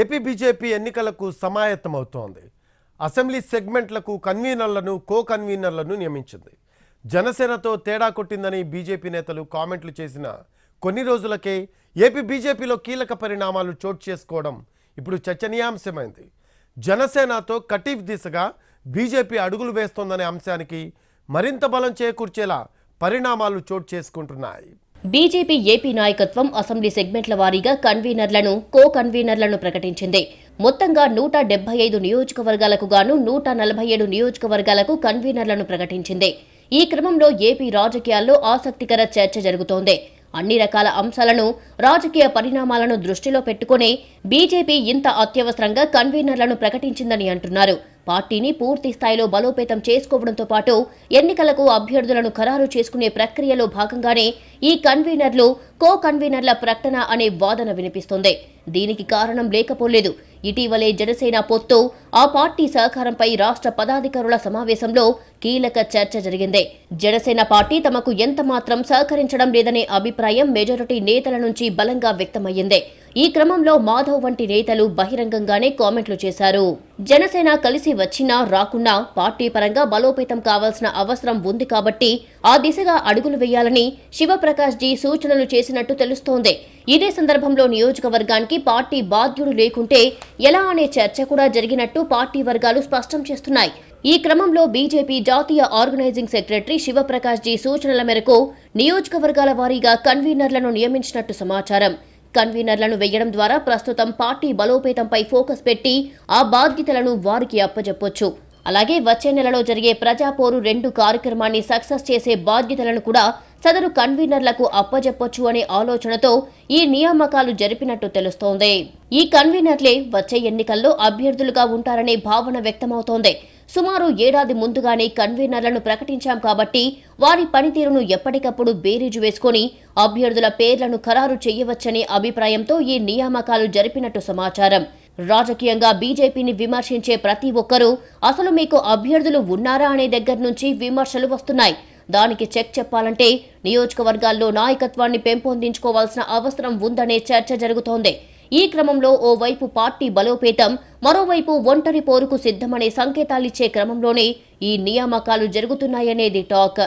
AP BJP ఎన్నికలకు సమాయత్తమవుతోంది assembly సెగ్మెంట్లకు కన్వీనర్లను కో కన్వీనర్లను నియమించింది జనసేనతో తేడా కొట్టిందని బీజేపీ నేతలు కామెంట్లు చేసిన కొన్ని రోజులకే ఏపీ బీజేపీలో కీలక పరిణామాలు చోటు చేసుకోవడం ఇప్పుడు చర్చనీయాంశమైంది జనసేనతో కటీఫ్ దిశగా బీజేపీ అడుగులు వేస్తోందనే అంశానికి మరింత బలం చేకూర్చేలా పరిణామాలు చోటు చేసుకుంటున్నాయి బీజేపీ ఏపీ నాయకత్వం అసెంబ్లీ సెగ్మెంట్ల వారీగా కన్వీనర్లను కో కన్వీనర్లను ప్రకటించింది మొత్తంగా నూట డెబ్బై ఐదు నియోజకవర్గాలకు గాను నూట నలభై ఏడు నియోజకవర్గాలకు కన్వీనర్లను ప్రకటించింది ఈ క్రమంలో ఏపీ రాజకీయాల్లో ఆసక్తికర చర్చ జరుగుతోంది అన్ని రకాల అంశాలను రాజకీయ పరిణామాలను దృష్టిలో పెట్టుకుని బీజేపీ ఇంత అత్యవసరంగా కన్వీనర్లను ప్రకటించిందని అంటున్నారు పార్టీని పూర్తి స్థాయిలో బలోపేతం చేసుకోవడంతో పాటు ఎన్నికలకు అభ్యర్థులను ఖరారు చేసుకునే ప్రక్రియలో భాగంగానే ఈ కన్వీనర్లు కో కన్వీనర్ల ప్రకటన అనే వాదన వినిపిస్తోంది దీనికి కారణం లేకపోలేదు ఇటీవలే జనసేన పొత్తు ఆ పార్టీ సహకారంపై రాష్ట్ర పదాధికారుల సమావేశంలో కీలక చర్చ జరిగింది జనసేన పార్టీ తమకు ఎంత మాత్రం సహకరించడం లేదనే అభిప్రాయం మెజారిటీ నేతల నుంచి బలంగా వ్యక్తమయ్యింది ఈ క్రమంలో మాధవ్ వంటి నేతలు బహిరంగంగానే కామెంట్లు చేశారు జనసేన కలిసి వచ్చినా రాకున్నా పార్టీ పరంగా బలోపేతం కావాల్సిన అవసరం ఉంది కాబట్టి ఆ దిశగా అడుగులు వేయాలని శివప్రకాష్ జీ సూచనలు చేసినట్టు తెలుస్తోంది ఇదే సందర్భంలో నియోజకవర్గానికి పార్టీ బాధ్యుడు లేకుంటే ఎలా అనే చర్చ కూడా జరిగినట్టు పార్టీ వర్గాలు స్పష్టం చేస్తున్నాయి ఈ క్రమంలో బీజేపీ జాతీయ ఆర్గనైజింగ్ సెక్రటరీ శివప్రకాష్ జీ సూచనల మేరకు నియోజకవర్గాల వారీగా కన్వీనర్లను నియమించినట్టు సమాచారం కన్వీనర్లను వేయడం ద్వారా ప్రస్తుతం పార్టీ బలోపేతంపై ఫోకస్ పెట్టి ఆ బాధ్యతలను వారికి అప్పజెప్పొచ్చు అలాగే వచ్చే నెలలో జరిగే ప్రజాపోరు రెండు కార్యక్రమాన్ని సక్సెస్ చేసే బాధ్యతలను కూడా సదరు కన్వీనర్లకు అప్పజెప్పొచ్చు అనే ఆలోచనతో ఈ నియామకాలు జరిపినట్టు తెలుస్తోంది ఈ కన్వీనర్లే వచ్చే ఎన్నికల్లో అభ్యర్థులుగా ఉంటారనే భావన వ్యక్తమవుతోంది సుమారు ఏడాది ముందుగానే కన్వీనర్లను ప్రకటించాం కాబట్టి వారి పనితీరును ఎప్పటికప్పుడు బేరీజు వేసుకుని అభ్యర్థుల పేర్లను ఖరారు చేయవచ్చనే అభిప్రాయంతో ఈ నియామకాలు జరిపినట్టు సమాచారం రాజకీయంగా బీజేపీని విమర్శించే ప్రతి ఒక్కరూ అసలు మీకు అభ్యర్థులు ఉన్నారా అనే దగ్గర నుంచి విమర్శలు వస్తున్నాయి దానికి చెక్ చెప్పాలంటే నియోజకవర్గాల్లో నాయకత్వాన్ని పెంపొందించుకోవాల్సిన అవసరం ఉందనే చర్చ జరుగుతోంది ఈ క్రమంలో ఓవైపు పార్టీ బలోపేతం మరోవైపు ఒంటరి పోరుకు సిద్ధమనే సంకేతాలిచ్చే క్రమంలోనే ఈ నియామకాలు జరుగుతున్నాయనేది టాక్